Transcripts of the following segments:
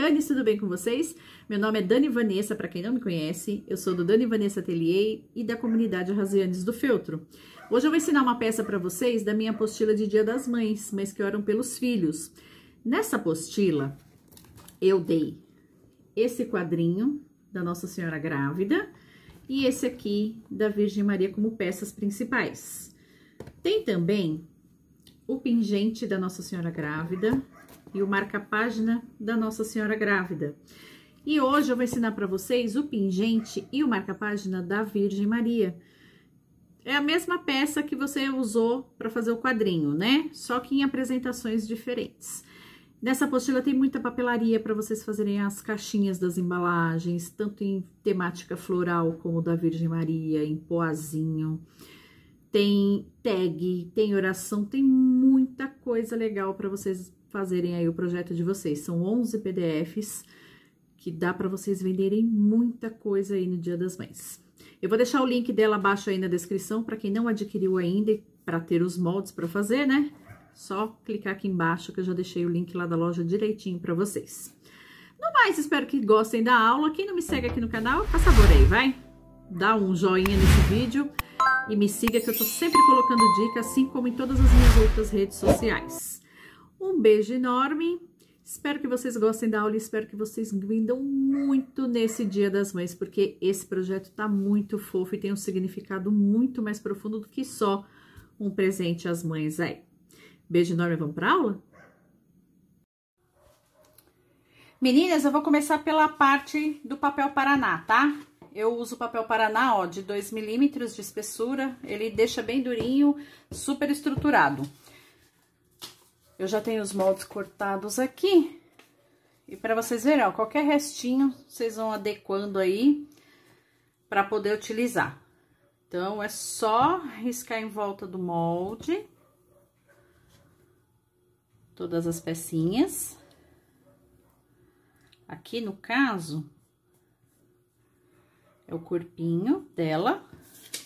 Goiânia, tudo bem com vocês? Meu nome é Dani Vanessa, para quem não me conhece, eu sou do Dani Vanessa Atelier e da comunidade Razianes do Feltro. Hoje eu vou ensinar uma peça para vocês da minha apostila de Dia das Mães, mas que Oram pelos Filhos. Nessa apostila, eu dei esse quadrinho da Nossa Senhora Grávida e esse aqui da Virgem Maria como peças principais. Tem também o pingente da Nossa Senhora Grávida, e o marca-página da Nossa Senhora Grávida. E hoje eu vou ensinar para vocês o pingente e o marca-página da Virgem Maria. É a mesma peça que você usou para fazer o quadrinho, né? Só que em apresentações diferentes. Nessa apostila tem muita papelaria para vocês fazerem as caixinhas das embalagens, tanto em temática floral como da Virgem Maria, em poazinho. Tem tag, tem oração, tem muita coisa legal para vocês fazerem aí o projeto de vocês. São 11 PDFs que dá para vocês venderem muita coisa aí no Dia das Mães. Eu vou deixar o link dela abaixo aí na descrição para quem não adquiriu ainda e para ter os moldes para fazer, né? Só clicar aqui embaixo que eu já deixei o link lá da loja direitinho para vocês. No mais, espero que gostem da aula. Quem não me segue aqui no canal, faça favor aí, vai? Dá um joinha nesse vídeo e me siga que eu estou sempre colocando dicas, assim como em todas as minhas outras redes sociais. Um beijo enorme. Espero que vocês gostem da aula e espero que vocês grindam muito nesse Dia das Mães, porque esse projeto tá muito fofo e tem um significado muito mais profundo do que só um presente às mães aí. É. Beijo enorme, vamos pra aula? Meninas, eu vou começar pela parte do papel Paraná, tá? Eu uso papel Paraná, ó, de 2 milímetros de espessura, ele deixa bem durinho, super estruturado. Eu já tenho os moldes cortados aqui. E para vocês verem, ó, qualquer restinho, vocês vão adequando aí para poder utilizar. Então, é só riscar em volta do molde. Todas as pecinhas. Aqui, no caso, é o corpinho dela,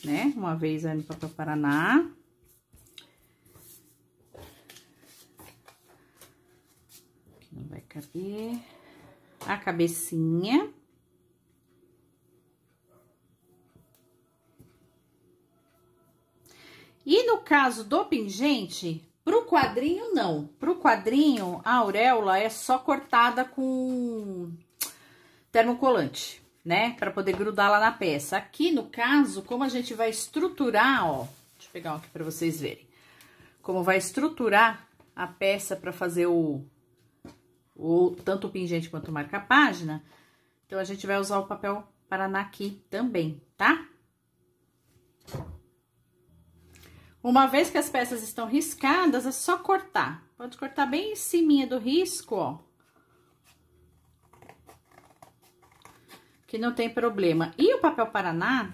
né? Uma vez ali no papel paraná. não vai caber. A cabecinha. E no caso do pingente, pro quadrinho não. Pro quadrinho, a auréola é só cortada com termocolante, né? Para poder grudar lá na peça. Aqui no caso, como a gente vai estruturar, ó. Deixa eu pegar um aqui para vocês verem. Como vai estruturar a peça para fazer o ou tanto o pingente quanto marca página. Então, a gente vai usar o papel Paraná aqui também, tá? Uma vez que as peças estão riscadas, é só cortar. Pode cortar bem em cima do risco, ó. Que não tem problema. E o papel Paraná,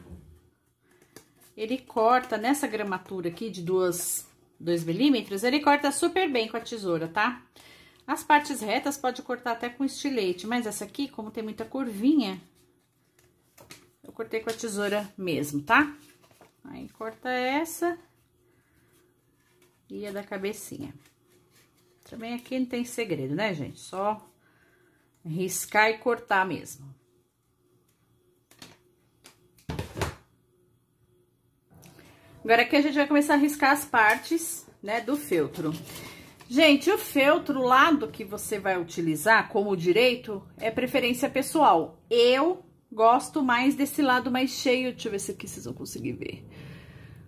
ele corta nessa gramatura aqui de duas, 2 milímetros, ele corta super bem com a tesoura, tá? Tá? As partes retas pode cortar até com estilete, mas essa aqui, como tem muita curvinha, eu cortei com a tesoura mesmo, tá? Aí, corta essa e a da cabecinha. Também aqui não tem segredo, né, gente? Só riscar e cortar mesmo. Agora aqui a gente vai começar a riscar as partes, né, do feltro. Gente, o feltro, o lado que você vai utilizar como direito é preferência pessoal. Eu gosto mais desse lado mais cheio, deixa eu ver se aqui vocês vão conseguir ver.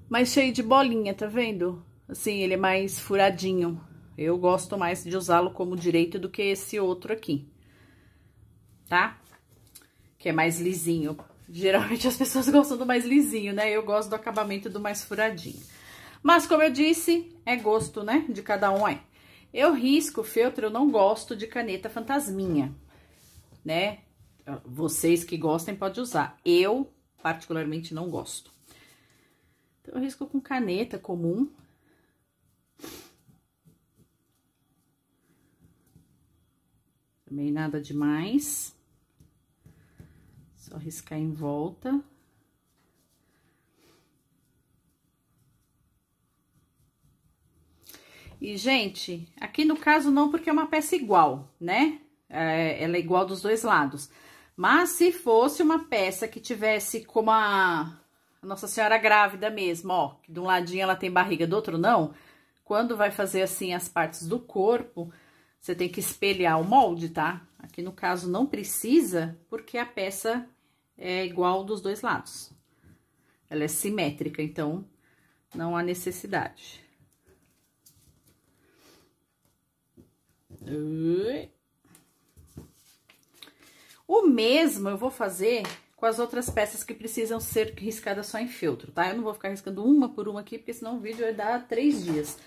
Mais cheio de bolinha, tá vendo? Assim, ele é mais furadinho. Eu gosto mais de usá-lo como direito do que esse outro aqui, tá? Que é mais lisinho. Geralmente as pessoas gostam do mais lisinho, né? Eu gosto do acabamento do mais furadinho. Mas, como eu disse, é gosto, né? De cada um aí. É. Eu risco feltro, eu não gosto de caneta fantasminha, né? Vocês que gostem podem usar. Eu, particularmente, não gosto. Então, eu risco com caneta comum. Também nada demais. Só riscar em volta. E, gente, aqui no caso não porque é uma peça igual, né? É, ela é igual dos dois lados. Mas se fosse uma peça que tivesse como a Nossa Senhora grávida mesmo, ó, que de um ladinho ela tem barriga, do outro não, quando vai fazer assim as partes do corpo, você tem que espelhar o molde, tá? Aqui no caso não precisa, porque a peça é igual dos dois lados. Ela é simétrica, então não há necessidade. O mesmo eu vou fazer com as outras peças que precisam ser riscadas só em feltro, tá? Eu não vou ficar riscando uma por uma aqui, porque senão o vídeo vai dar três dias.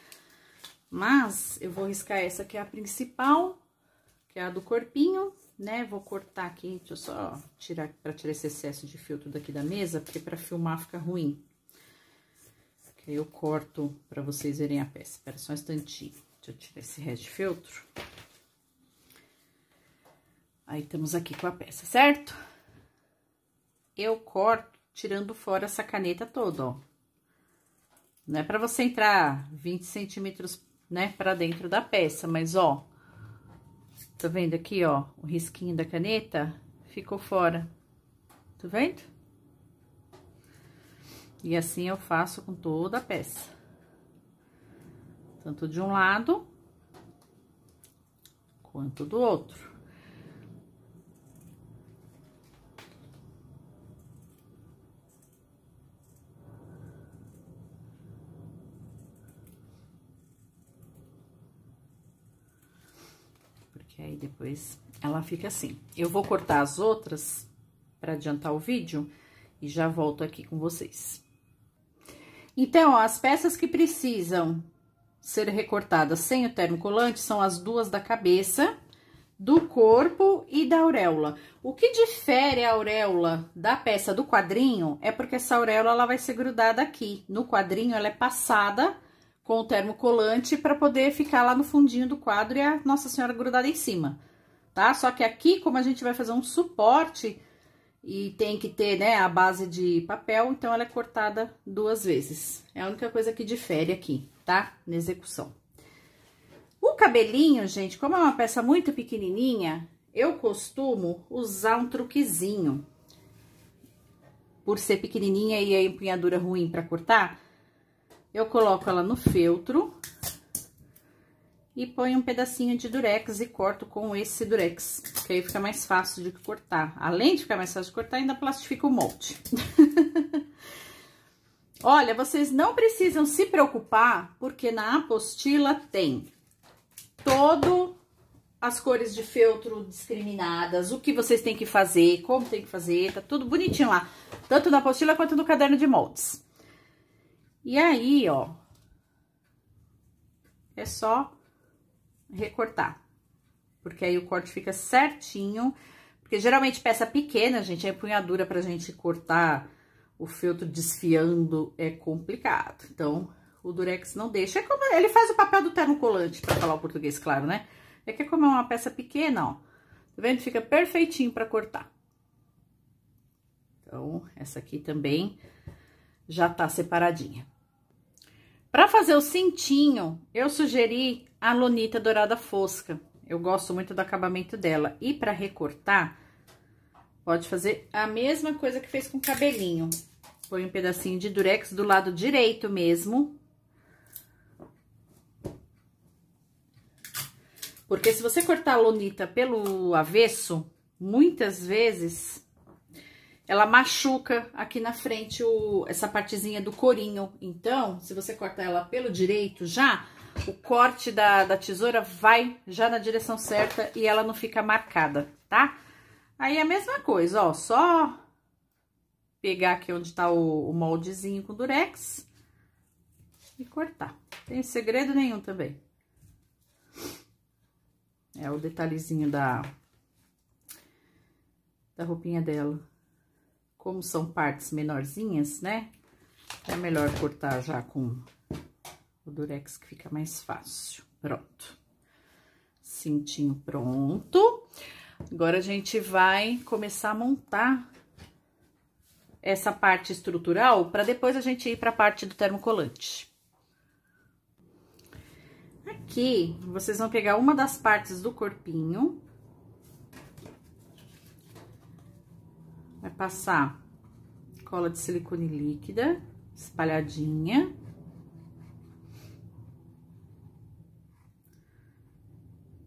Mas, eu vou riscar essa que é a principal, que é a do corpinho, né? Vou cortar aqui, deixa eu só tirar, pra tirar esse excesso de feltro daqui da mesa, porque pra filmar fica ruim. Que aí eu corto pra vocês verem a peça. Espera só um instantinho. Deixa eu tirar esse red feltro. Aí, estamos aqui com a peça, certo? Eu corto tirando fora essa caneta toda, ó. Não é pra você entrar 20 centímetros, né, pra dentro da peça, mas, ó, tá vendo aqui, ó, o risquinho da caneta ficou fora, tá vendo? E assim eu faço com toda a peça tanto de um lado quanto do outro. Porque aí depois ela fica assim. Eu vou cortar as outras para adiantar o vídeo e já volto aqui com vocês. Então, ó, as peças que precisam ser recortadas sem o termocolante são as duas da cabeça, do corpo e da auréola. O que difere a auréola da peça do quadrinho é porque essa auréola ela vai ser grudada aqui. No quadrinho ela é passada com o termocolante para poder ficar lá no fundinho do quadro e a Nossa Senhora grudada em cima, tá? Só que aqui, como a gente vai fazer um suporte, e tem que ter, né, a base de papel, então ela é cortada duas vezes. É a única coisa que difere aqui, tá? Na execução. O cabelinho, gente, como é uma peça muito pequenininha, eu costumo usar um truquezinho. Por ser pequenininha e a empunhadura ruim para cortar, eu coloco ela no feltro e põe um pedacinho de durex e corto com esse durex, que aí fica mais fácil de cortar. Além de ficar mais fácil de cortar, ainda plastifica o molde. Olha, vocês não precisam se preocupar, porque na apostila tem todo as cores de feltro discriminadas, o que vocês têm que fazer, como tem que fazer, tá tudo bonitinho lá, tanto na apostila quanto no caderno de moldes. E aí, ó, é só recortar. Porque aí o corte fica certinho. Porque geralmente peça pequena, gente, a empunhadura pra gente cortar o feltro desfiando é complicado. Então, o durex não deixa. É como ele faz o papel do termocolante, pra falar o português, claro, né? É que é como é uma peça pequena, ó. Tá vendo? Fica perfeitinho pra cortar. Então, essa aqui também já tá separadinha. Pra fazer o cintinho, eu sugeri a lonita dourada fosca. Eu gosto muito do acabamento dela. E para recortar, pode fazer a mesma coisa que fez com o cabelinho. Põe um pedacinho de durex do lado direito mesmo. Porque se você cortar a lonita pelo avesso, muitas vezes ela machuca aqui na frente o, essa partezinha do corinho. Então, se você cortar ela pelo direito já, o corte da, da tesoura vai já na direção certa e ela não fica marcada, tá? Aí a mesma coisa, ó, só pegar aqui onde tá o, o moldezinho com durex e cortar. tem segredo nenhum também. É o detalhezinho da, da roupinha dela. Como são partes menorzinhas, né? É melhor cortar já com o durex que fica mais fácil. Pronto. Cintinho pronto. Agora, a gente vai começar a montar essa parte estrutural, para depois a gente ir para a parte do termocolante. Aqui, vocês vão pegar uma das partes do corpinho. Vai passar cola de silicone líquida, espalhadinha.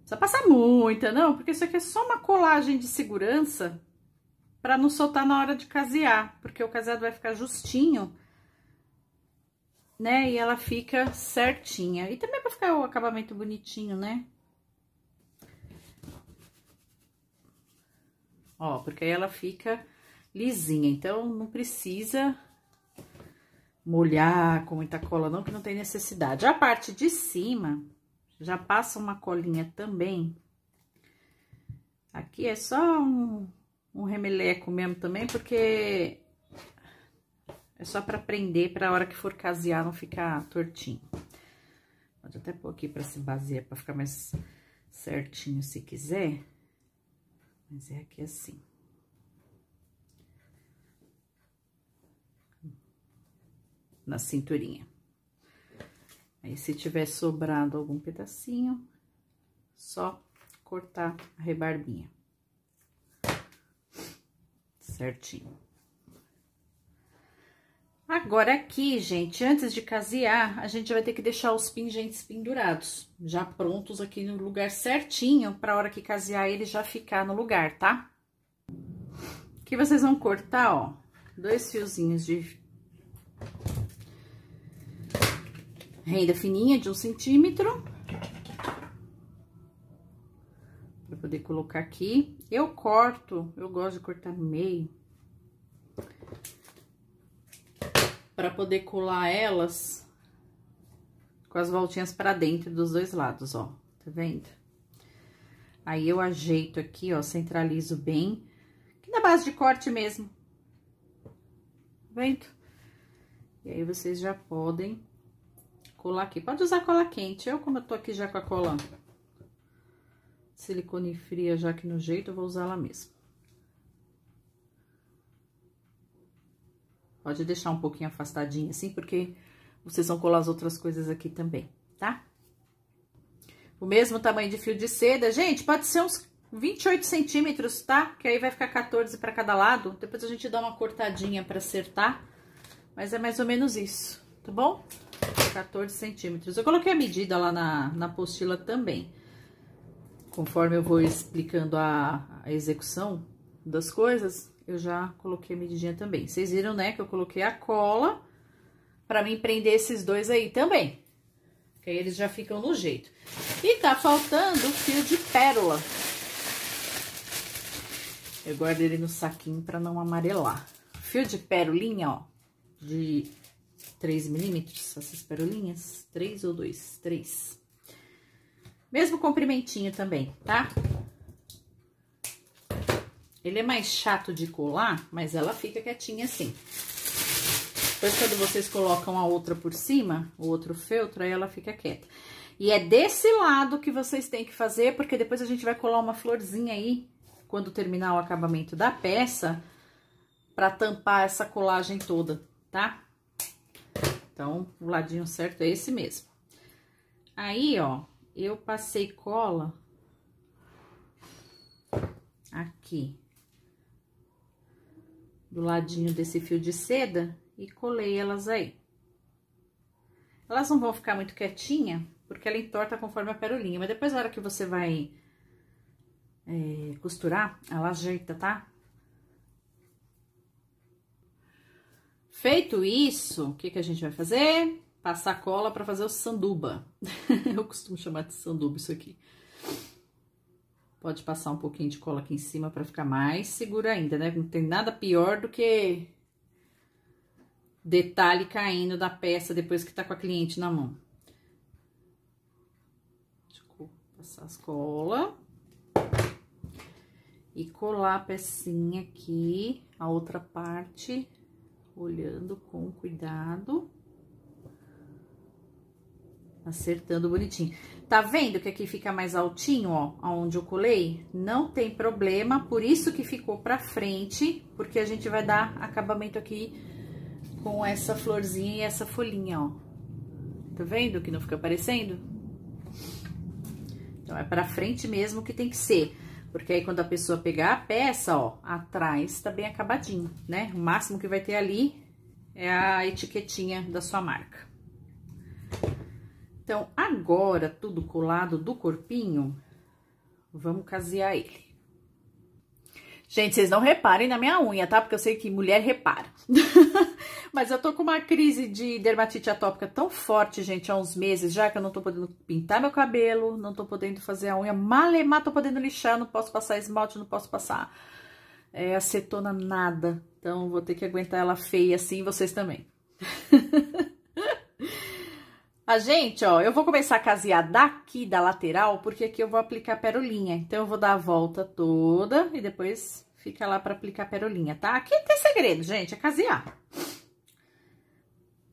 precisa passar muita, não, porque isso aqui é só uma colagem de segurança para não soltar na hora de casear, porque o caseado vai ficar justinho, né? E ela fica certinha. E também é para ficar o acabamento bonitinho, né? Ó, porque aí ela fica lisinha, então não precisa molhar com muita cola não, que não tem necessidade. A parte de cima, já passa uma colinha também. Aqui é só um, um remeleco mesmo também, porque é só para prender para a hora que for casear não ficar tortinho. Pode até pôr aqui para se basear, para ficar mais certinho se quiser. Mas é aqui assim. Na cinturinha. Aí, se tiver sobrado algum pedacinho, só cortar a rebarbinha. Certinho. Agora aqui, gente, antes de casear, a gente vai ter que deixar os pingentes pendurados, já prontos aqui no lugar certinho, para a hora que casear ele já ficar no lugar, tá? Aqui vocês vão cortar, ó, dois fiozinhos de renda fininha de um centímetro. Pra poder colocar aqui. Eu corto, eu gosto de cortar no meio. Pra poder colar elas com as voltinhas pra dentro dos dois lados, ó. Tá vendo? Aí, eu ajeito aqui, ó, centralizo bem. Aqui na base de corte mesmo. Tá vendo? E aí, vocês já podem colar aqui. Pode usar cola quente. Eu, como eu tô aqui já com a cola silicone fria já aqui no jeito, eu vou usar ela mesmo. Pode deixar um pouquinho afastadinha assim, porque vocês vão colar as outras coisas aqui também, tá? O mesmo tamanho de fio de seda. Gente, pode ser uns 28 centímetros, tá? Que aí vai ficar 14 para cada lado. Depois a gente dá uma cortadinha para acertar. Mas é mais ou menos isso, tá bom? 14 centímetros. Eu coloquei a medida lá na, na apostila também. Conforme eu vou explicando a, a execução das coisas, eu já coloquei a medidinha também. Vocês viram, né, que eu coloquei a cola para mim prender esses dois aí também. Que aí eles já ficam no jeito. E tá faltando o fio de pérola. Eu guardo ele no saquinho para não amarelar. Fio de pérolinha, ó, de 3 milímetros, essas perolinhas. 3 ou 2? 3. Mesmo comprimentinho também, tá? Ele é mais chato de colar, mas ela fica quietinha assim. Depois, quando vocês colocam a outra por cima, o outro feltro, aí ela fica quieta. E é desse lado que vocês têm que fazer, porque depois a gente vai colar uma florzinha aí, quando terminar o acabamento da peça, pra tampar essa colagem toda, tá? Então, o ladinho certo é esse mesmo. Aí, ó, eu passei cola aqui do ladinho desse fio de seda e colei elas aí. Elas não vão ficar muito quietinha, porque ela entorta conforme a perolinha, mas depois na hora que você vai é, costurar, ela ajeita, tá? Feito isso, o que, que a gente vai fazer? Passar cola para fazer o sanduba. Eu costumo chamar de sanduba isso aqui. Pode passar um pouquinho de cola aqui em cima para ficar mais seguro ainda, né? Não tem nada pior do que detalhe caindo da peça depois que tá com a cliente na mão. Deixa eu passar as colas. E colar a pecinha aqui, a outra parte olhando com cuidado. Acertando bonitinho. Tá vendo que aqui fica mais altinho, ó, aonde eu colei? Não tem problema, por isso que ficou pra frente, porque a gente vai dar acabamento aqui com essa florzinha e essa folhinha, ó. Tá vendo que não fica aparecendo? Então, é pra frente mesmo que tem que ser. Porque aí, quando a pessoa pegar a peça, ó, atrás tá bem acabadinho, né? O máximo que vai ter ali é a etiquetinha da sua marca. Então, agora, tudo colado do corpinho, vamos casear ele. Gente, vocês não reparem na minha unha, tá? Porque eu sei que mulher repara. Mas eu tô com uma crise de dermatite atópica tão forte, gente, há uns meses já que eu não tô podendo pintar meu cabelo, não tô podendo fazer a unha, malemar tô podendo lixar, não posso passar esmalte, não posso passar é, acetona, nada. Então vou ter que aguentar ela feia assim, vocês também. A ah, gente, ó, eu vou começar a casear daqui da lateral, porque aqui eu vou aplicar perolinha. Então, eu vou dar a volta toda e depois fica lá para aplicar perolinha, tá? Aqui tem segredo, gente, é casear.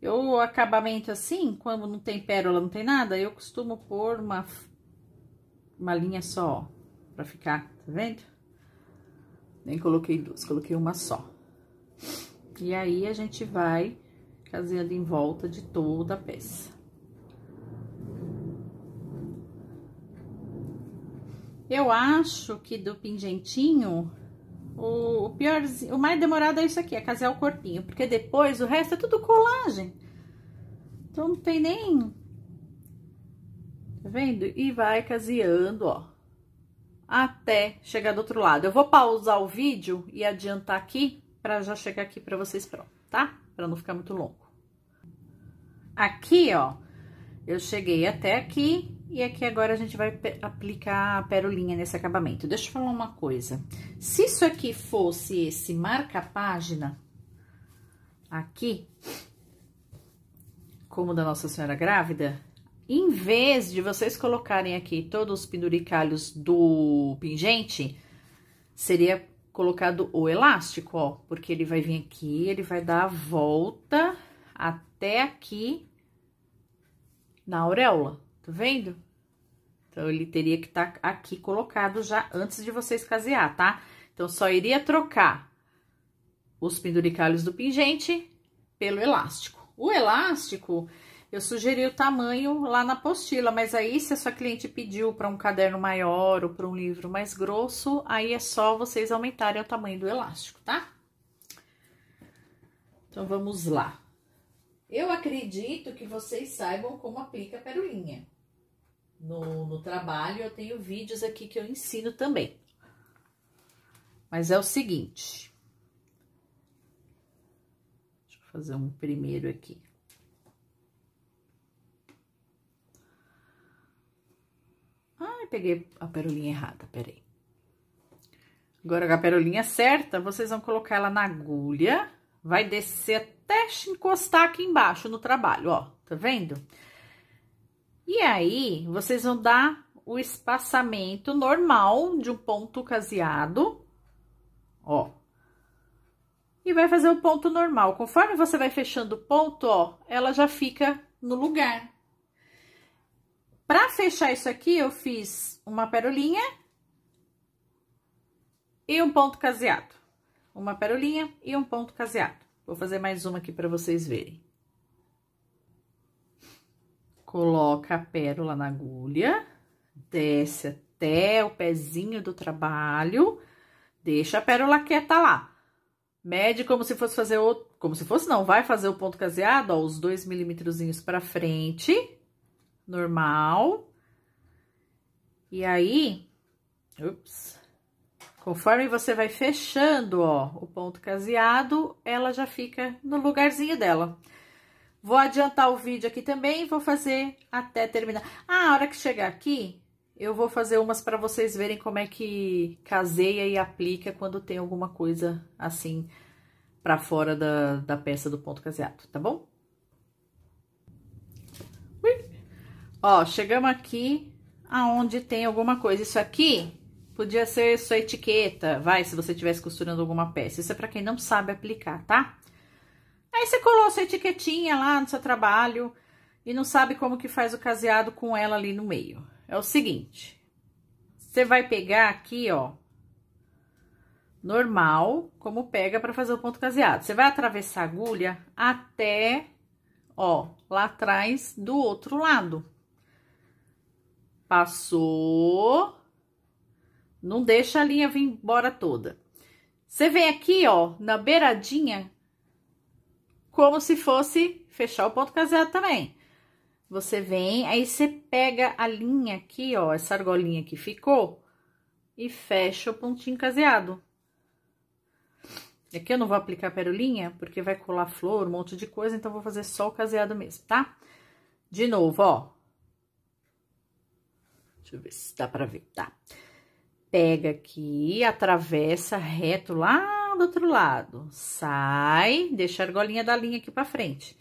Eu, o acabamento assim, quando não tem pérola, não tem nada, eu costumo pôr uma, uma linha só, ó, pra ficar, tá vendo? Nem coloquei duas, coloquei uma só. E aí, a gente vai fazendo em volta de toda a peça. Eu acho que do pingentinho o, o pior, o mais demorado é isso aqui, é casar o corpinho, porque depois o resto é tudo colagem. Então não tem nem... Tá vendo? E vai caseando, ó, até chegar do outro lado. Eu vou pausar o vídeo e adiantar aqui para já chegar aqui para vocês pronto, tá? Para não ficar muito longo. Aqui, ó, eu cheguei até aqui, e aqui é agora a gente vai aplicar a perolinha nesse acabamento. Deixa eu falar uma coisa. Se isso aqui fosse esse marca-página, aqui, como da Nossa Senhora Grávida, em vez de vocês colocarem aqui todos os penduricalhos do pingente, seria colocado o elástico, ó. Porque ele vai vir aqui, ele vai dar a volta até aqui na auréola Tá vendo? Então, ele teria que estar tá aqui colocado já antes de você casear, tá? Então, só iria trocar os penduricalhos do pingente pelo elástico. O elástico, eu sugeri o tamanho lá na apostila, mas aí se a sua cliente pediu para um caderno maior ou para um livro mais grosso, aí é só vocês aumentarem o tamanho do elástico, tá? Então, vamos lá. Eu acredito que vocês saibam como aplica a perolinha no, no trabalho, eu tenho vídeos aqui que eu ensino também. Mas é o seguinte. Deixa eu fazer um primeiro aqui. Ai, peguei a perolinha errada, peraí. Agora, com a perolinha certa, vocês vão colocar ela na agulha, vai descer até encostar aqui embaixo no trabalho, ó, tá vendo? Tá vendo? E aí, vocês vão dar o espaçamento normal de um ponto caseado, ó. E vai fazer o ponto normal. Conforme você vai fechando o ponto, ó, ela já fica no lugar. Pra fechar isso aqui, eu fiz uma perolinha e um ponto caseado. Uma perolinha e um ponto caseado. Vou fazer mais uma aqui para vocês verem. Coloca a pérola na agulha, desce até o pezinho do trabalho, deixa a pérola quieta lá. Mede como se fosse fazer outro, como se fosse não, vai fazer o ponto caseado, ó, os dois milímetrozinhos para frente, normal. E aí, ups, conforme você vai fechando, ó, o ponto caseado, ela já fica no lugarzinho dela. Vou adiantar o vídeo aqui também e vou fazer até terminar. Ah, a hora que chegar aqui, eu vou fazer umas para vocês verem como é que caseia e aplica quando tem alguma coisa assim para fora da, da peça do ponto caseado, tá bom? Ui. Ó, chegamos aqui aonde tem alguma coisa. Isso aqui podia ser sua etiqueta, vai, se você estivesse costurando alguma peça. Isso é para quem não sabe aplicar, tá? Aí você colou sua etiquetinha lá no seu trabalho e não sabe como que faz o caseado com ela ali no meio. É o seguinte, você vai pegar aqui, ó, normal, como pega para fazer o ponto caseado. Você vai atravessar a agulha até, ó, lá atrás do outro lado. Passou, não deixa a linha vir embora toda. Você vem aqui, ó, na beiradinha como se fosse fechar o ponto caseado também. Você vem, aí você pega a linha aqui, ó, essa argolinha que ficou, e fecha o pontinho caseado. Aqui eu não vou aplicar perolinha, porque vai colar flor, um monte de coisa, então vou fazer só o caseado mesmo, tá? De novo, ó. Deixa eu ver se dá pra ver, tá? Pega aqui, atravessa reto lá do outro lado. Sai, deixa a argolinha da linha aqui pra frente.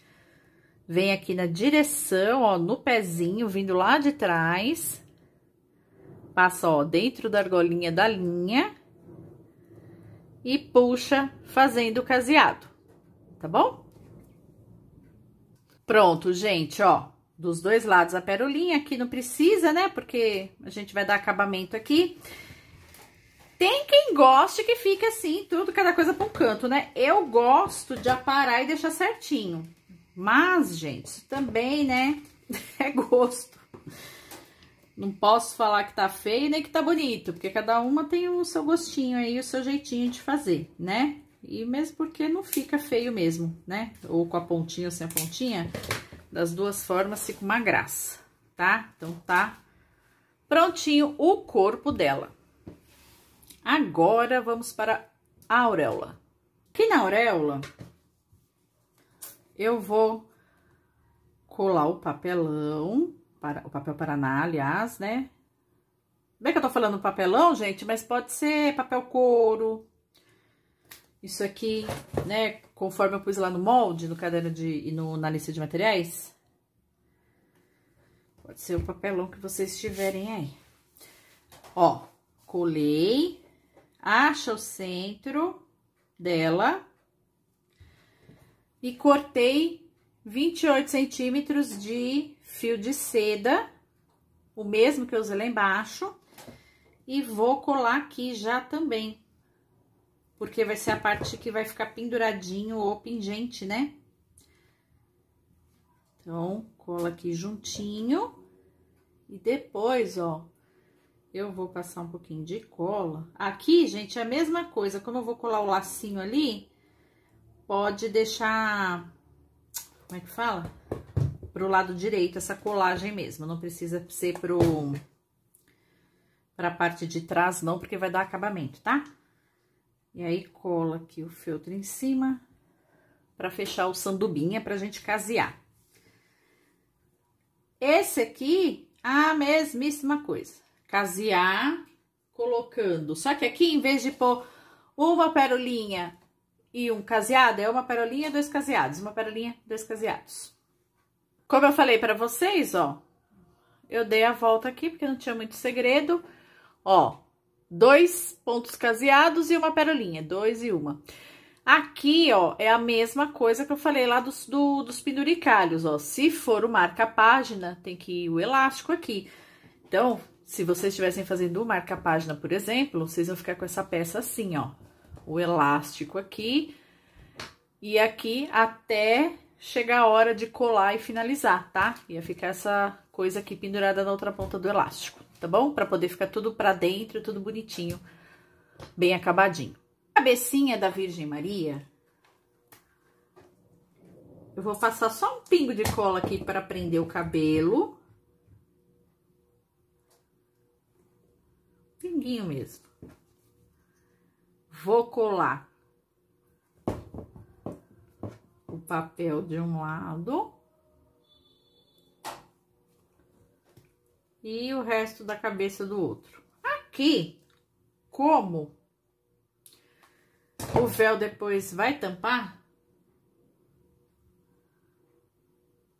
Vem aqui na direção, ó, no pezinho, vindo lá de trás. Passa, ó, dentro da argolinha da linha. E puxa, fazendo o caseado, tá bom? Pronto, gente, ó, dos dois lados a perolinha. Aqui não precisa, né, porque a gente vai dar acabamento aqui. Aqui. Tem quem goste que fica assim, tudo, cada coisa para um canto, né? Eu gosto de aparar e deixar certinho. Mas, gente, isso também, né, é gosto. Não posso falar que tá feio nem que tá bonito, porque cada uma tem o seu gostinho aí, o seu jeitinho de fazer, né? E mesmo porque não fica feio mesmo, né? Ou com a pontinha ou sem a pontinha, das duas formas fica uma graça, tá? Então tá prontinho o corpo dela. Agora vamos para a auréola. Aqui na auréola, eu vou colar o papelão, para, o papel paraná, aliás, né? Bem que eu tô falando papelão, gente, mas pode ser papel couro. Isso aqui, né, conforme eu pus lá no molde, no caderno de, e no, na lista de materiais. Pode ser o papelão que vocês tiverem aí. Ó, colei, acha o centro dela e cortei 28 centímetros de fio de seda, o mesmo que eu usei lá embaixo, e vou colar aqui já também, porque vai ser a parte que vai ficar penduradinho ou pingente, né? Então, cola aqui juntinho. E depois, ó, eu vou passar um pouquinho de cola. Aqui, gente, é a mesma coisa, como eu vou colar o lacinho ali, pode deixar, como é que fala? Pro lado direito, essa colagem mesmo, não precisa ser pro, pra parte de trás não, porque vai dar acabamento, tá? E aí, cola aqui o feltro em cima, pra fechar o sandubinha pra gente casear. Esse aqui, a mesmíssima coisa casear, colocando. Só que aqui, em vez de pôr uma perolinha e um caseado, é uma perolinha, dois caseados, uma perolinha, dois caseados. Como eu falei para vocês, ó, eu dei a volta aqui porque não tinha muito segredo, ó, dois pontos caseados e uma perolinha, dois e uma. Aqui, ó, é a mesma coisa que eu falei lá dos, do, dos penduricalhos, ó. Se for o marca-página, tem que ir o elástico aqui. Então, se vocês estivessem fazendo marca-página, por exemplo, vocês vão ficar com essa peça assim, ó. O elástico aqui e aqui até chegar a hora de colar e finalizar, tá? Ia ficar essa coisa aqui pendurada na outra ponta do elástico, tá bom? Pra poder ficar tudo pra dentro, tudo bonitinho, bem acabadinho. cabecinha da Virgem Maria, eu vou passar só um pingo de cola aqui para prender o cabelo. pinguinho mesmo. Vou colar o papel de um lado. E o resto da cabeça do outro. Aqui, como o véu depois vai tampar,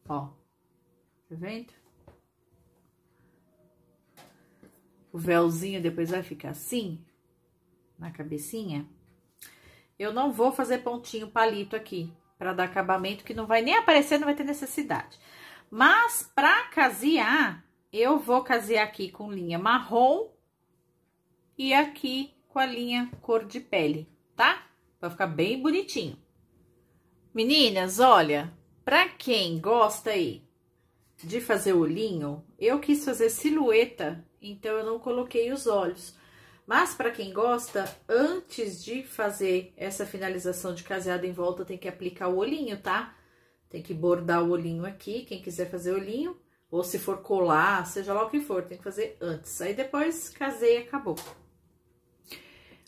ó, tá vendo? o véuzinho depois vai ficar assim, na cabecinha. Eu não vou fazer pontinho palito aqui, para dar acabamento, que não vai nem aparecer, não vai ter necessidade. Mas, para casear, eu vou casear aqui com linha marrom e aqui com a linha cor de pele, tá? Vai ficar bem bonitinho. Meninas, olha, para quem gosta aí de fazer olhinho, eu quis fazer silhueta então eu não coloquei os olhos. Mas para quem gosta, antes de fazer essa finalização de caseado em volta, tem que aplicar o olhinho, tá? Tem que bordar o olhinho aqui, quem quiser fazer olhinho, ou se for colar, seja lá o que for, tem que fazer antes. Aí depois casei e acabou.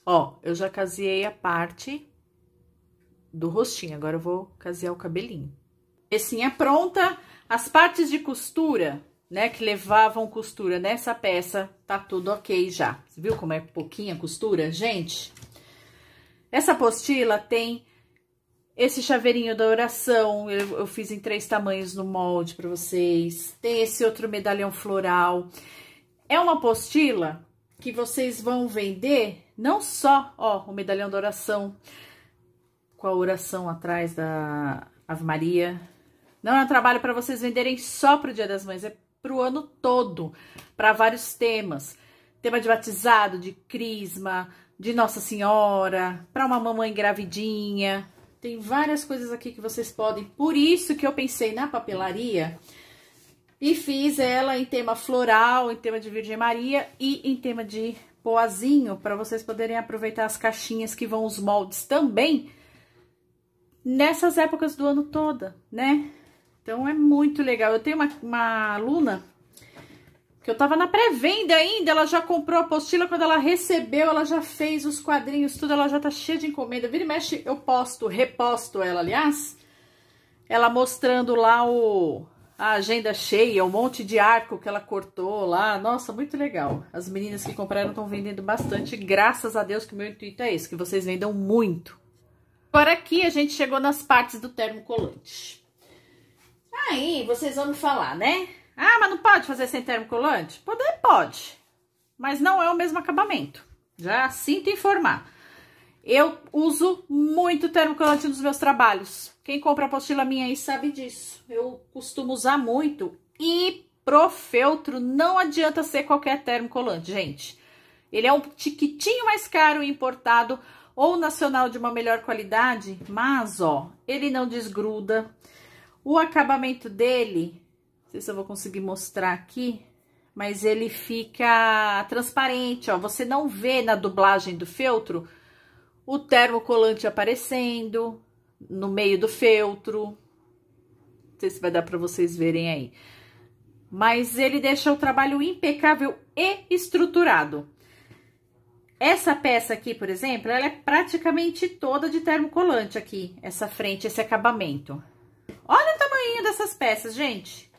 Ó, eu já caseei a parte do rostinho, agora eu vou casear o cabelinho. Pecinha assim, é pronta, as partes de costura né, que levavam costura nessa peça, tá tudo ok já. Você viu como é pouquinha costura, gente? Essa apostila tem esse chaveirinho da oração, eu, eu fiz em três tamanhos no molde para vocês. Tem esse outro medalhão floral. É uma apostila que vocês vão vender não só, ó, o medalhão da oração, com a oração atrás da Ave Maria. Não é um trabalho para vocês venderem só para o Dia das Mães, é para o ano todo, para vários temas. Tema de batizado, de crisma, de Nossa Senhora, para uma mamãe gravidinha. Tem várias coisas aqui que vocês podem. Por isso que eu pensei na papelaria e fiz ela em tema floral, em tema de Virgem Maria e em tema de poazinho, para vocês poderem aproveitar as caixinhas que vão os moldes também nessas épocas do ano toda, né? Então, é muito legal. Eu tenho uma, uma aluna que eu tava na pré-venda ainda, ela já comprou a apostila, quando ela recebeu, ela já fez os quadrinhos, tudo, ela já tá cheia de encomenda. Vira e mexe, eu posto, reposto ela, aliás, ela mostrando lá o, a agenda cheia, um monte de arco que ela cortou lá. Nossa, muito legal. As meninas que compraram estão vendendo bastante, graças a Deus que o meu intuito é esse, que vocês vendam muito. Agora aqui a gente chegou nas partes do termocolante. Aí vocês vão me falar, né? Ah, mas não pode fazer sem termocolante? Poder pode, mas não é o mesmo acabamento. Já sinto informar. Eu uso muito termocolante nos meus trabalhos. Quem compra apostila minha aí sabe disso. Eu costumo usar muito. E pro feltro não adianta ser qualquer termocolante, gente. Ele é um tiquitinho mais caro importado ou nacional de uma melhor qualidade, mas ó, ele não desgruda. O acabamento dele, não sei se eu vou conseguir mostrar aqui, mas ele fica transparente, ó. Você não vê na dublagem do feltro o termocolante aparecendo no meio do feltro. Não sei se vai dar para vocês verem aí. Mas ele deixa o trabalho impecável e estruturado. Essa peça aqui, por exemplo, ela é praticamente toda de termocolante aqui, essa frente, esse acabamento. Olha o tamanho dessas peças, gente.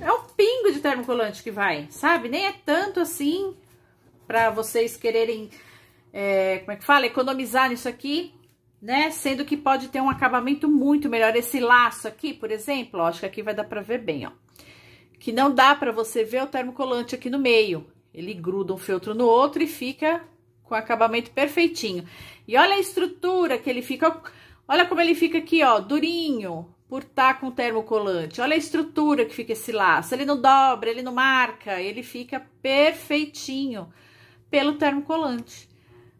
É um pingo de termocolante que vai, sabe? Nem é tanto assim para vocês quererem, é, como é que fala? Economizar nisso aqui, né? Sendo que pode ter um acabamento muito melhor. Esse laço aqui, por exemplo, ó, acho que aqui vai dar para ver bem, ó. Que não dá para você ver o termocolante aqui no meio. Ele gruda um feltro no outro e fica com acabamento perfeitinho. E olha a estrutura que ele fica, olha como ele fica aqui, ó, durinho, por estar com termocolante. Olha a estrutura que fica esse laço. Ele não dobra, ele não marca, ele fica perfeitinho pelo termocolante.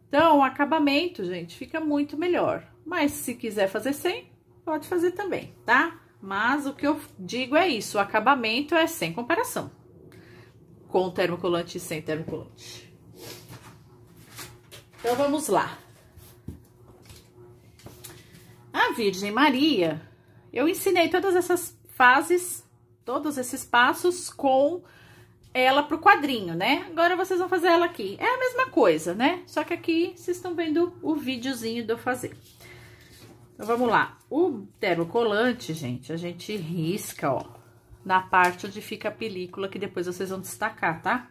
Então, o acabamento, gente, fica muito melhor. Mas se quiser fazer sem, pode fazer também, tá? Mas o que eu digo é isso, o acabamento é sem comparação. Com termocolante e sem termocolante. Então, vamos lá. A Virgem Maria eu ensinei todas essas fases, todos esses passos com ela pro quadrinho, né? Agora vocês vão fazer ela aqui. É a mesma coisa, né? Só que aqui vocês estão vendo o videozinho de eu fazer. Então, vamos lá. O termocolante, gente, a gente risca, ó, na parte onde fica a película, que depois vocês vão destacar, tá?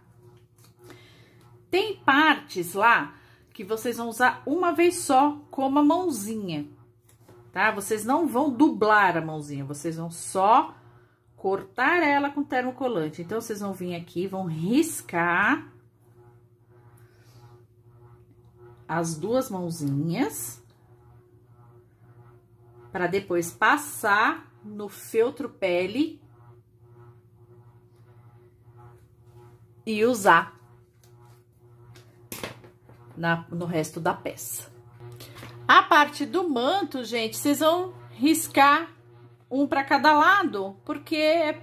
Tem partes lá que vocês vão usar uma vez só, como a mãozinha tá? Vocês não vão dublar a mãozinha, vocês vão só cortar ela com termocolante. Então, vocês vão vir aqui, vão riscar as duas mãozinhas, para depois passar no feltro pele e usar na, no resto da peça. A parte do manto, gente, vocês vão riscar um para cada lado, porque é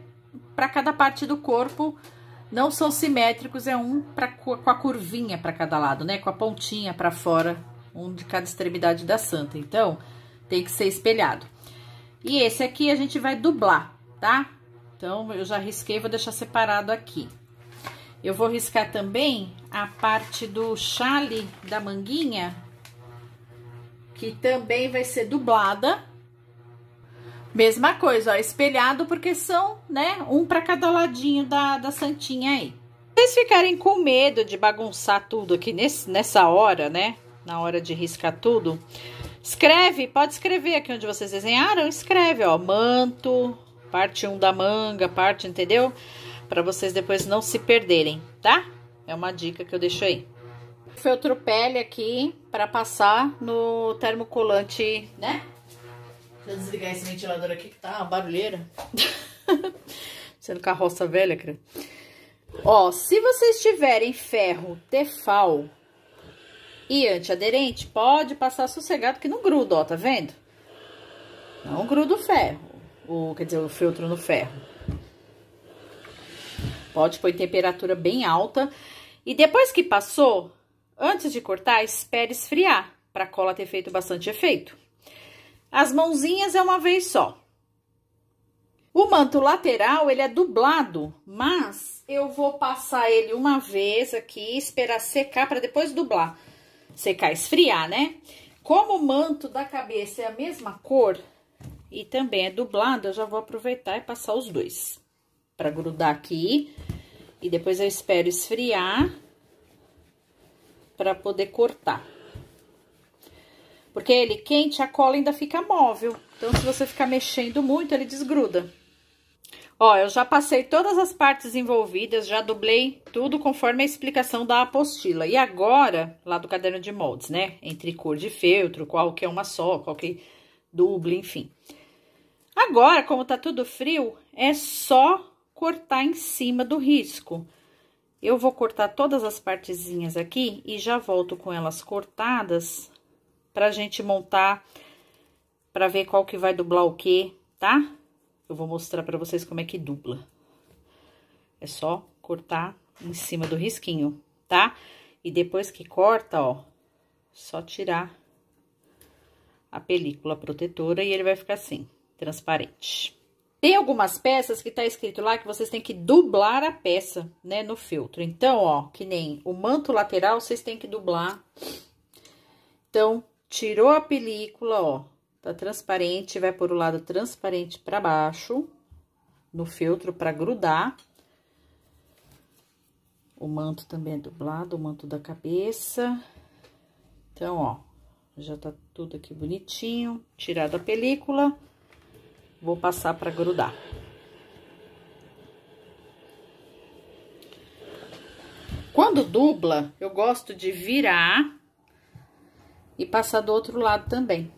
para cada parte do corpo não são simétricos, é um para com a curvinha para cada lado, né? Com a pontinha para fora, um de cada extremidade da santa. Então, tem que ser espelhado. E esse aqui a gente vai dublar, tá? Então, eu já risquei, vou deixar separado aqui. Eu vou riscar também a parte do chale da manguinha que também vai ser dublada. Mesma coisa, ó, espelhado, porque são, né, um para cada ladinho da, da santinha aí. Vocês ficarem com medo de bagunçar tudo aqui nesse, nessa hora, né, na hora de riscar tudo, escreve, pode escrever aqui onde vocês desenharam, escreve, ó, manto, parte 1 da manga, parte, entendeu? Para vocês depois não se perderem, tá? É uma dica que eu deixo aí feltro pele aqui para passar no termocolante, né? Deixa eu desligar esse ventilador aqui que tá uma barulheira. Sendo carroça velha, cara. Ó, se vocês tiverem ferro Tefal e antiaderente, pode passar sossegado que não gruda, ó, tá vendo? Não gruda o ferro, o, quer dizer, o feltro no ferro. Pode pôr em temperatura bem alta. E depois que passou, Antes de cortar, espere esfriar, para a cola ter feito bastante efeito. As mãozinhas é uma vez só. O manto lateral, ele é dublado, mas eu vou passar ele uma vez aqui, esperar secar para depois dublar. Secar, esfriar, né? Como o manto da cabeça é a mesma cor e também é dublado, eu já vou aproveitar e passar os dois. Para grudar aqui e depois eu espero esfriar para poder cortar. Porque ele quente, a cola ainda fica móvel. Então, se você ficar mexendo muito, ele desgruda. Ó, eu já passei todas as partes envolvidas, já dublei tudo conforme a explicação da apostila. E agora, lá do caderno de moldes, né? Entre cor de feltro, qual que é uma só, qual que enfim. Agora, como tá tudo frio, é só cortar em cima do risco. Eu vou cortar todas as partezinhas aqui e já volto com elas cortadas pra gente montar, pra ver qual que vai dublar o que, tá? Eu vou mostrar pra vocês como é que dubla. É só cortar em cima do risquinho, tá? E depois que corta, ó, só tirar a película protetora e ele vai ficar assim, transparente. Tem algumas peças que tá escrito lá que vocês têm que dublar a peça, né, no feltro. Então, ó, que nem o manto lateral, vocês têm que dublar. Então, tirou a película, ó, tá transparente, vai por o lado transparente para baixo, no feltro para grudar. O manto também é dublado, o manto da cabeça. Então, ó, já tá tudo aqui bonitinho, tirado a película. Vou passar para grudar. Quando dubla, eu gosto de virar e passar do outro lado também.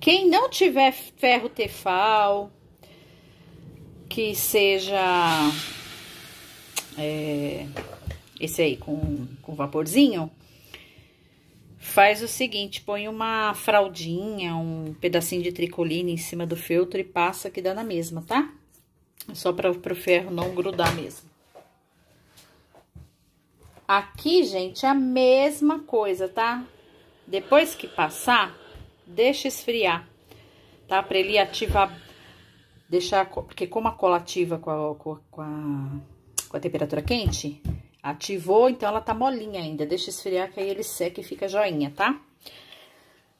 Quem não tiver ferro tefal, que seja é, esse aí com, com vaporzinho, faz o seguinte, põe uma fraldinha, um pedacinho de tricoline em cima do feltro e passa que dá na mesma, tá? Só para o ferro não grudar mesmo. Aqui, gente, é a mesma coisa, tá? Depois que passar, deixa esfriar, tá? Para ele ativar, deixar, porque como a cola ativa com a, com a, com a temperatura quente, Ativou, então ela tá molinha ainda. Deixa esfriar que aí ele seca e fica joinha, tá?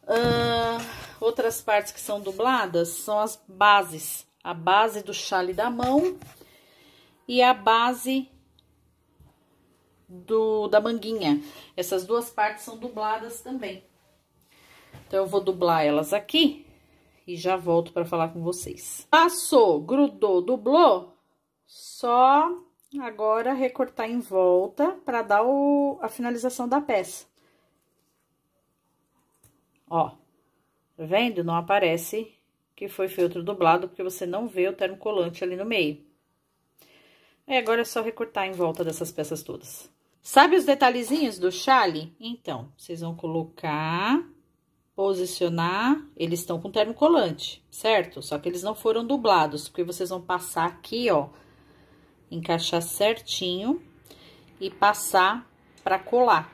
Uh, outras partes que são dubladas são as bases. A base do chale da mão e a base do da manguinha. Essas duas partes são dubladas também. Então, eu vou dublar elas aqui e já volto para falar com vocês. Passou, grudou, dublou, só Agora, recortar em volta para dar o, a finalização da peça. Ó, tá vendo? Não aparece que foi feltro dublado, porque você não vê o termocolante ali no meio. Aí, agora é só recortar em volta dessas peças todas. Sabe os detalhezinhos do chale? Então, vocês vão colocar, posicionar, eles estão com termocolante, certo? Só que eles não foram dublados, porque vocês vão passar aqui, ó encaixar certinho e passar para colar.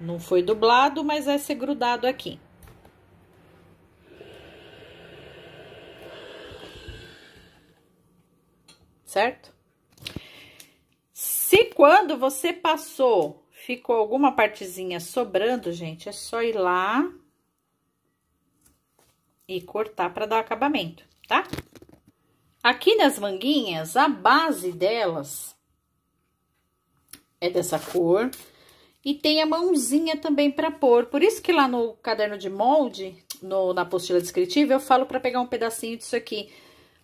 Não foi dublado, mas vai ser grudado aqui. Certo? Se quando você passou, ficou alguma partezinha sobrando, gente, é só ir lá e cortar para dar acabamento, tá? Aqui nas manguinhas, a base delas é dessa cor. E tem a mãozinha também para pôr. Por isso que lá no caderno de molde, no, na apostila descritiva, eu falo para pegar um pedacinho disso aqui.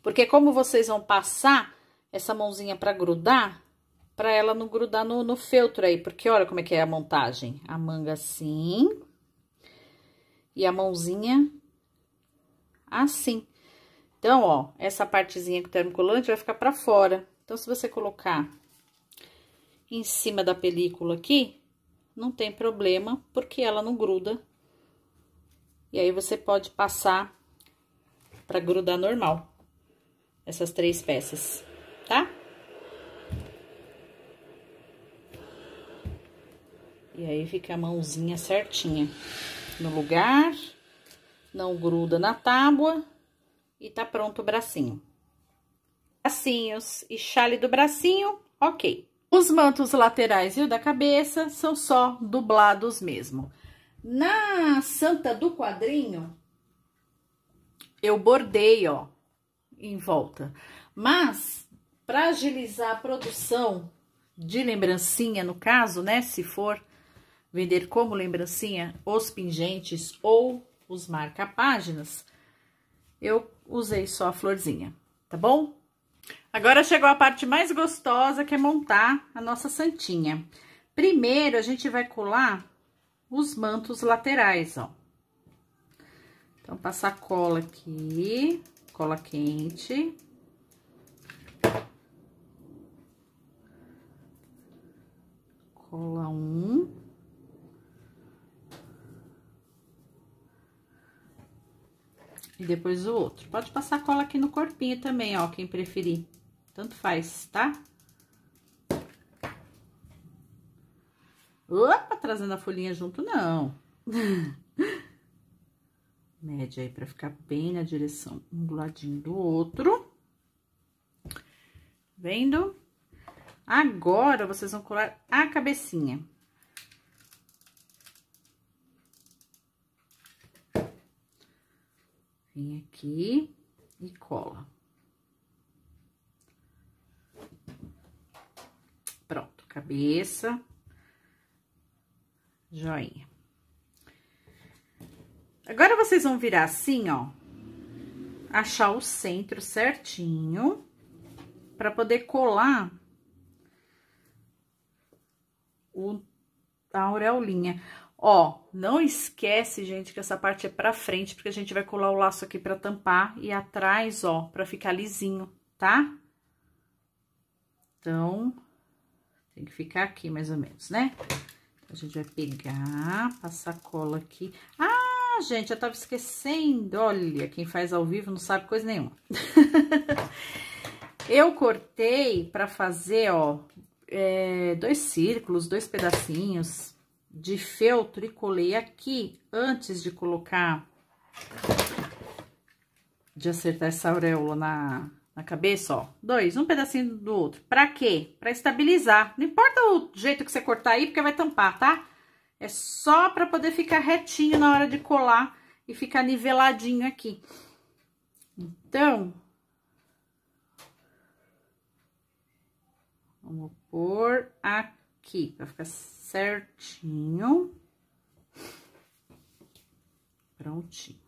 Porque como vocês vão passar essa mãozinha para grudar, para ela não grudar no, no feltro aí. Porque olha como é que é a montagem. A manga assim. E a mãozinha assim. Então, ó, essa partezinha com termocolante vai ficar pra fora. Então, se você colocar em cima da película aqui, não tem problema, porque ela não gruda. E aí, você pode passar pra grudar normal essas três peças, tá? E aí, fica a mãozinha certinha no lugar, não gruda na tábua e tá pronto o bracinho. Bracinhos e chale do bracinho, ok. Os mantos laterais e o da cabeça são só dublados mesmo. Na santa do quadrinho, eu bordei, ó, em volta. Mas, para agilizar a produção de lembrancinha, no caso, né, se for vender como lembrancinha os pingentes ou os marca-páginas, eu usei só a florzinha, tá bom? Agora chegou a parte mais gostosa, que é montar a nossa santinha. Primeiro, a gente vai colar os mantos laterais, ó. Então, passar cola aqui, cola quente. Cola um. E depois o outro. Pode passar cola aqui no corpinho também, ó, quem preferir. Tanto faz, tá? Opa, trazendo a folhinha junto, não. Mede aí pra ficar bem na direção um do ladinho do outro. Vendo? Agora, vocês vão colar a cabecinha. Vem aqui e cola. Pronto, cabeça, joinha. Agora, vocês vão virar assim, ó, achar o centro certinho, para poder colar o, a aureolinha. Ó, não esquece, gente, que essa parte é pra frente, porque a gente vai colar o laço aqui pra tampar e atrás, ó, pra ficar lisinho, tá? Então, tem que ficar aqui mais ou menos, né? A gente vai pegar, passar cola aqui. Ah, gente, eu tava esquecendo, olha, quem faz ao vivo não sabe coisa nenhuma. eu cortei pra fazer, ó, é, dois círculos, dois pedacinhos de feltro e colei aqui antes de colocar, de acertar essa auréola na, na cabeça, ó. Dois, um pedacinho do outro. Pra quê? Pra estabilizar. Não importa o jeito que você cortar aí, porque vai tampar, tá? É só pra poder ficar retinho na hora de colar e ficar niveladinho aqui. Então... Vamos por aqui, pra ficar certinho. Prontinho.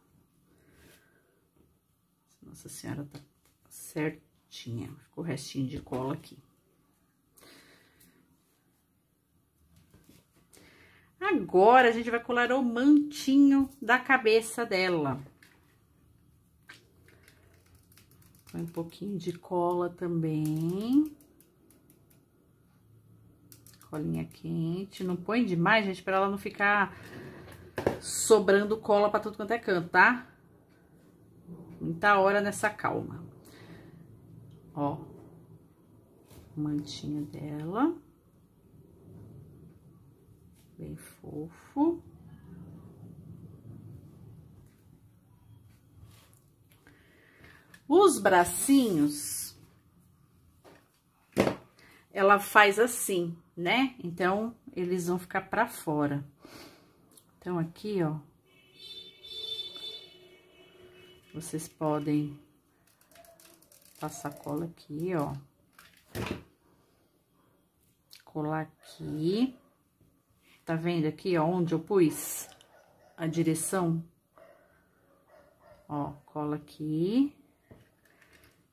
Nossa Senhora tá certinha. Ficou o restinho de cola aqui. Agora, a gente vai colar o mantinho da cabeça dela. Põe um pouquinho de cola também colinha quente. Não põe demais, gente, pra ela não ficar sobrando cola pra tudo quanto é canto, tá? Muita hora nessa calma. Ó. Mantinha dela. Bem fofo. Os bracinhos, ela faz assim né? Então, eles vão ficar pra fora. Então, aqui, ó. Vocês podem passar cola aqui, ó. Colar aqui. Tá vendo aqui, ó, onde eu pus a direção? Ó, cola aqui.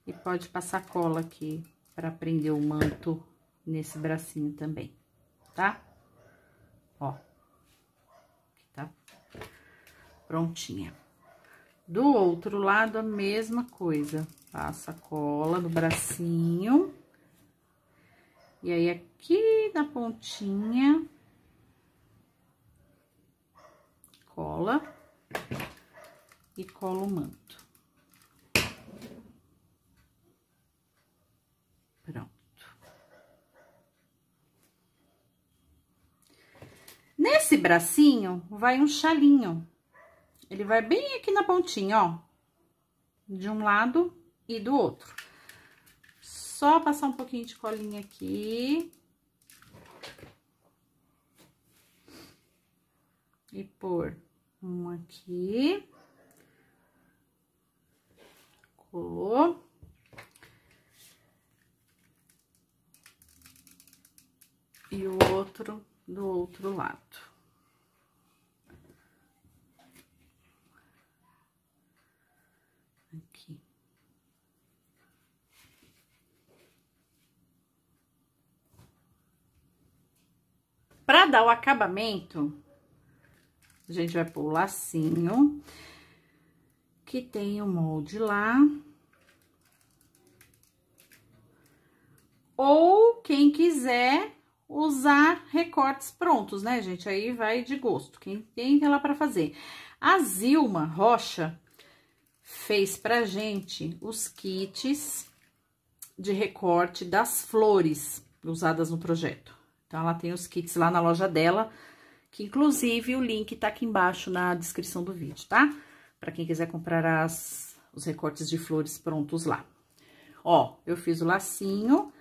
E pode passar cola aqui para prender o manto nesse bracinho também, tá? Ó, tá prontinha. Do outro lado, a mesma coisa. Passa a cola no bracinho. E aí, aqui na pontinha, cola e cola o manto. Pronto. Nesse bracinho, vai um chalinho. Ele vai bem aqui na pontinha, ó. De um lado e do outro. Só passar um pouquinho de colinha aqui. E pôr um aqui. Colou. E o outro do outro lado. Para dar o acabamento, a gente vai pôr o lacinho, que tem o molde lá. Ou, quem quiser, usar recortes prontos, né, gente? Aí vai de gosto, quem tem que lá para fazer. A Zilma Rocha fez pra gente os kits de recorte das flores usadas no projeto. Então, ela tem os kits lá na loja dela, que inclusive o link tá aqui embaixo na descrição do vídeo, tá? Pra quem quiser comprar as, os recortes de flores prontos lá. Ó, eu fiz o lacinho.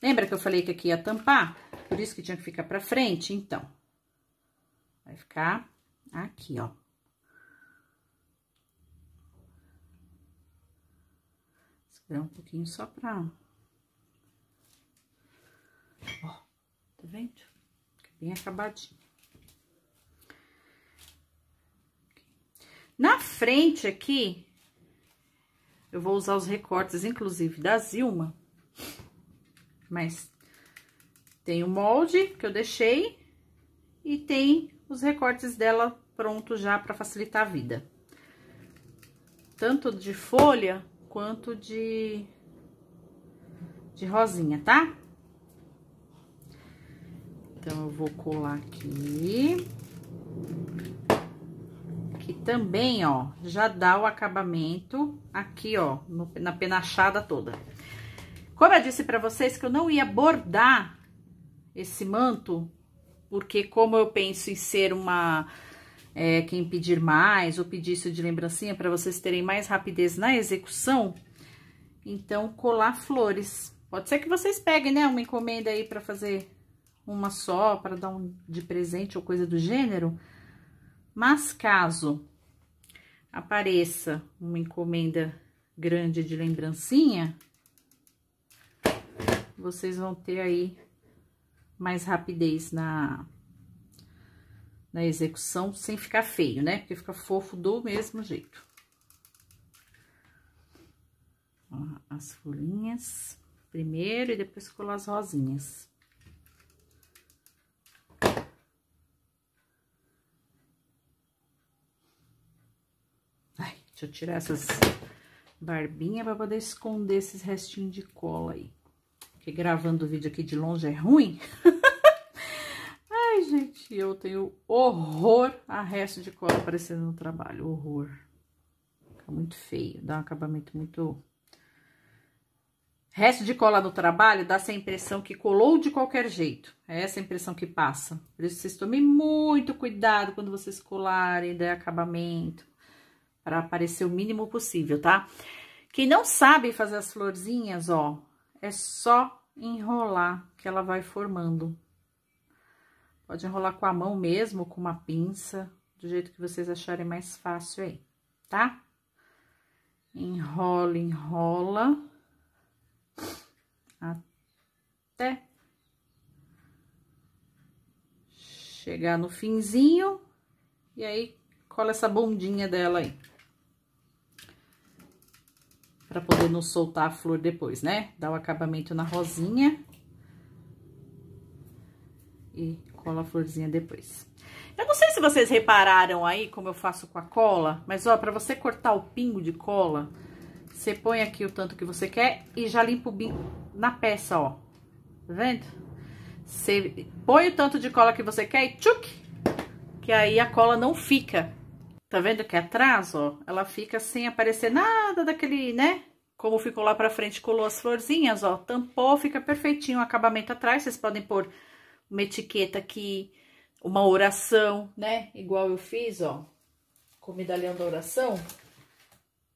Lembra que eu falei que aqui ia tampar? Por isso que tinha que ficar pra frente? Então, vai ficar aqui, ó. Esperar um pouquinho só pra... Ó. Tá vendo? Bem acabadinho. Na frente aqui, eu vou usar os recortes, inclusive, da Zilma. Mas tem o molde que eu deixei e tem os recortes dela pronto já para facilitar a vida. Tanto de folha quanto de, de rosinha, tá? Então, eu vou colar aqui. Aqui também, ó, já dá o acabamento aqui, ó, no, na penachada toda. Como eu disse pra vocês que eu não ia bordar esse manto, porque como eu penso em ser uma... É, quem pedir mais ou pedir isso de lembrancinha para vocês terem mais rapidez na execução, então colar flores. Pode ser que vocês peguem, né, uma encomenda aí para fazer uma só para dar um de presente ou coisa do gênero. Mas caso apareça uma encomenda grande de lembrancinha, vocês vão ter aí mais rapidez na, na execução, sem ficar feio, né? Porque fica fofo do mesmo jeito. as folhinhas primeiro e depois colar as rosinhas. Deixa eu tirar essas barbinhas para poder esconder esses restinhos de cola aí. Porque gravando o vídeo aqui de longe é ruim. Ai, gente, eu tenho horror a resto de cola aparecendo no trabalho. Horror. Fica muito feio, dá um acabamento muito... Resto de cola no trabalho dá essa impressão que colou de qualquer jeito. É essa impressão que passa. Por isso, vocês tomem muito cuidado quando vocês colarem, der acabamento para aparecer o mínimo possível, tá? Quem não sabe fazer as florzinhas, ó, é só enrolar que ela vai formando. Pode enrolar com a mão mesmo, com uma pinça, do jeito que vocês acharem mais fácil aí, tá? Enrola, enrola. Até chegar no finzinho. E aí, cola essa bondinha dela aí para poder não soltar a flor depois, né? Dá o acabamento na rosinha. E cola a florzinha depois. Eu não sei se vocês repararam aí como eu faço com a cola, mas ó, para você cortar o pingo de cola, você põe aqui o tanto que você quer e já limpa o bico na peça, ó. Tá vendo? Você põe o tanto de cola que você quer e tchuc! Que aí a cola não fica. Tá vendo que é atrás, ó, ela fica sem aparecer nada daquele, né? como ficou lá pra frente, colou as florzinhas, ó, tampou, fica perfeitinho o acabamento atrás. Vocês podem pôr uma etiqueta aqui, uma oração, né? Igual eu fiz, ó, com o medalhão da oração.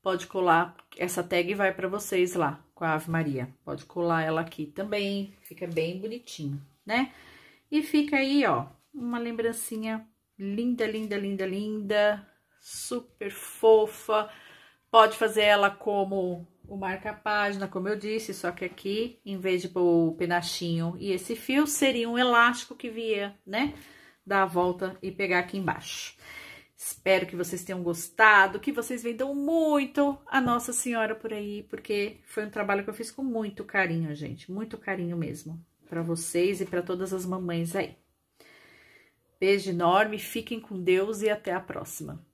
Pode colar, essa tag vai pra vocês lá, com a Ave Maria. Pode colar ela aqui também, fica bem bonitinho, né? E fica aí, ó, uma lembrancinha linda, linda, linda, linda, super fofa. Pode fazer ela como o marca-página, como eu disse, só que aqui, em vez de pôr o penachinho e esse fio, seria um elástico que via, né? Dar a volta e pegar aqui embaixo. Espero que vocês tenham gostado, que vocês vendam muito a Nossa Senhora por aí, porque foi um trabalho que eu fiz com muito carinho, gente, muito carinho mesmo, para vocês e para todas as mamães aí. Beijo enorme, fiquem com Deus e até a próxima.